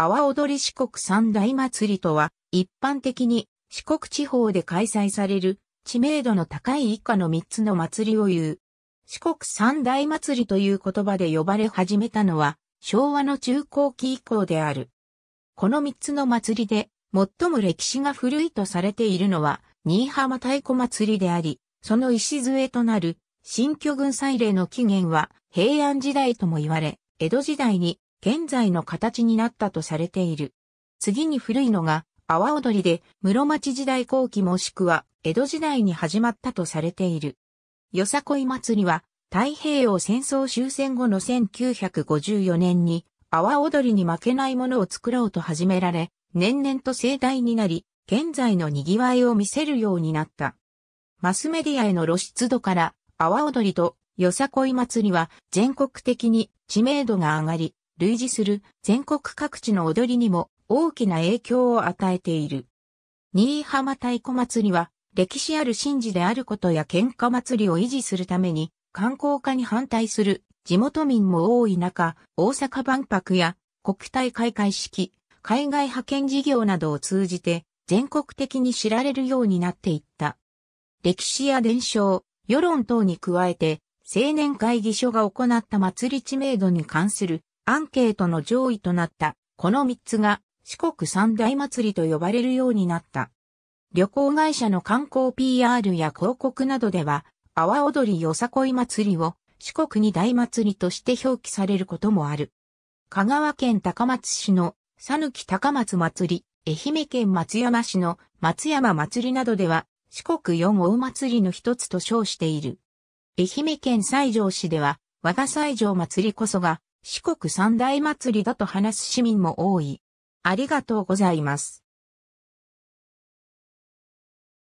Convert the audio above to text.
阿波踊り四国三大祭りとは、一般的に四国地方で開催される知名度の高い以下の三つの祭りを言う。四国三大祭りという言葉で呼ばれ始めたのは昭和の中後期以降である。この三つの祭りで最も歴史が古いとされているのは新居浜太鼓祭りであり、その礎となる新居軍祭礼の起源は平安時代とも言われ、江戸時代に現在の形になったとされている。次に古いのが、阿波踊りで、室町時代後期もしくは、江戸時代に始まったとされている。よさこい祭りは、太平洋戦争終戦後の1954年に、阿波踊りに負けないものを作ろうと始められ、年々と盛大になり、現在の賑わいを見せるようになった。マスメディアへの露出度から、阿波踊りとよさこい祭りは全国的に知名度が上がり、類似する全国各地の踊りにも大きな影響を与えている。新居浜太鼓祭りは歴史ある神事であることや喧嘩祭りを維持するために観光化に反対する地元民も多い中、大阪万博や国体開会式、海外派遣事業などを通じて全国的に知られるようになっていった。歴史や伝承、世論等に加えて青年会議所が行った祭り知名度に関するアンケートの上位となった、この3つが四国三大祭りと呼ばれるようになった。旅行会社の観光 PR や広告などでは、阿波踊りよさこい祭りを四国二大祭りとして表記されることもある。香川県高松市のさぬき高松祭り、愛媛県松山市の松山祭りなどでは四国四大祭りの一つと称している。愛媛県西条市では和田西条祭りこそが四国三大祭りだと話す市民も多い。ありがとうございます。